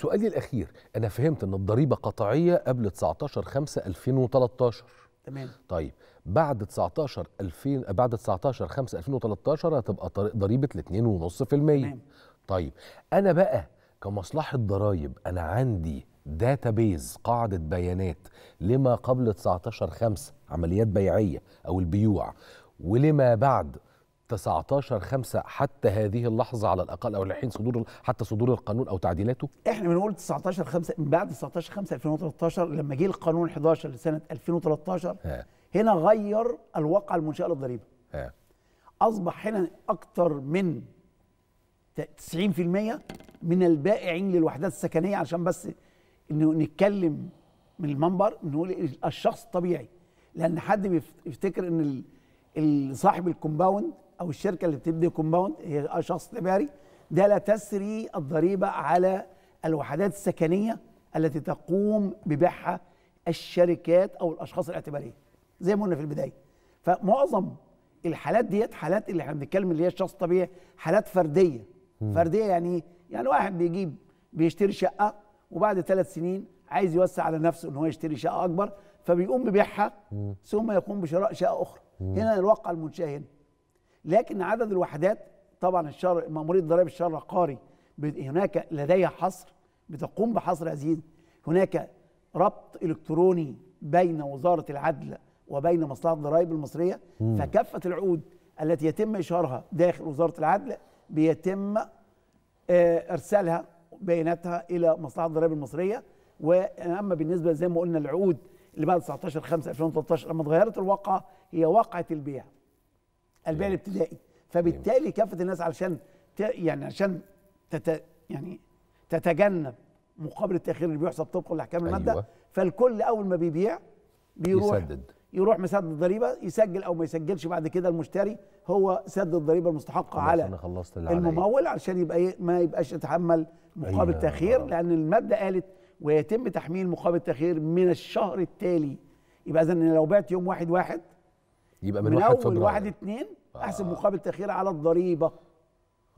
سؤالي الأخير أنا فهمت أن الضريبة قطعية قبل 19 5 2013 تمام طيب بعد 19 2000 بعد 19 5 2013 هتبقى ضريبة ال 2.5% تمام طيب أنا بقى كمصلحة ضرايب أنا عندي داتا بيز قاعدة بيانات لما قبل 19 5 عمليات بيعية أو البيوع ولما بعد 19 5 حتى هذه اللحظه على الاقل او لحين صدور حتى صدور القانون او تعديلاته؟ احنا بنقول 19 5 من بعد 19 5 2013 لما جه القانون 11 لسنه 2013 ها. هنا غير الواقع المنشاه للضريبه. ها. اصبح هنا اكثر من 90% من البائعين للوحدات السكنيه عشان بس انه نتكلم من المنبر نقول الشخص الطبيعي لان حد بيفتكر ان صاحب الكومباوند او الشركه اللي بتدي كومباوند هي آه، شخص تجاري ده لا تسري الضريبه على الوحدات السكنيه التي تقوم ببيعها الشركات او الاشخاص الاعتباريه زي ما قلنا في البدايه فمعظم الحالات ديت حالات اللي احنا بنتكلم اللي هي الشخص الطبيعي حالات فرديه م. فرديه يعني ايه؟ يعني واحد بيجيب بيشتري شقه وبعد ثلاث سنين عايز يوسع على نفسه ان هو يشتري شقه اكبر فبيقوم ببيعها ثم يقوم بشراء شقه اخرى م. هنا الواقع المنشاه هنا لكن عدد الوحدات طبعا الشر ماموريه الضرائب الشهر العقاري هناك لديها حصر بتقوم بحصر هذه هناك ربط الكتروني بين وزاره العدل وبين مصلحه الضرائب المصريه مم. فكافه العقود التي يتم اشهارها داخل وزاره العدل بيتم آه، ارسالها بياناتها الى مصلحه الضرائب المصريه واما بالنسبه زي ما قلنا العقود اللي بعد 19 5 2013 لما اتغيرت الواقعه هي واقعه البيع البيع الابتدائي فبالتالي كافه الناس علشان ت... يعني عشان تت... يعني تتجنب مقابل التاخير اللي بيحصل طبقا لاحكام أيوة. الماده فالكل اول ما بيبيع بيروح يسدد يروح مسدد الضريبه يسجل او ما يسجلش بعد كده المشتري هو سد الضريبه المستحقه على خلصت الممول علشان يبقى إيه، ما يبقاش يتحمل مقابل أيوة. تاخير آه. لان الماده قالت ويتم تحميل مقابل التاخير من الشهر التالي يبقى اذا لو بعت يوم واحد واحد يبقى من, من واحد اول واحد اتنين احسب آه. مقابل تاخير على الضريبه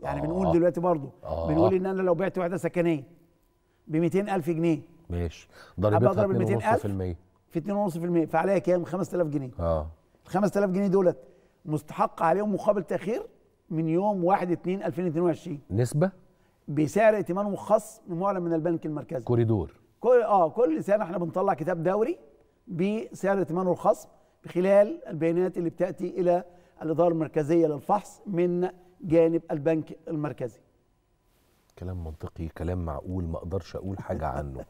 يعني آه. بنقول دلوقتي برضه آه. بنقول ان انا لو بعت وحده سكنيه ب 200000 جنيه ماشي ضريبتها 2.5% في 2.5% فعليها كام 5000 جنيه اه ال 5000 جنيه دولت مستحق عليهم مقابل تاخير من يوم 1 2 2022 نسبه بسعر ائتمان وخصم معلن من البنك المركزي كوريدور كل اه كل سنه احنا بنطلع كتاب دوري بسعر ائتمانه الخصم خلال البيانات اللي بتأتي إلى الإدارة المركزية للفحص من جانب البنك المركزي كلام منطقي كلام معقول ما اقدرش اقول حاجه عنه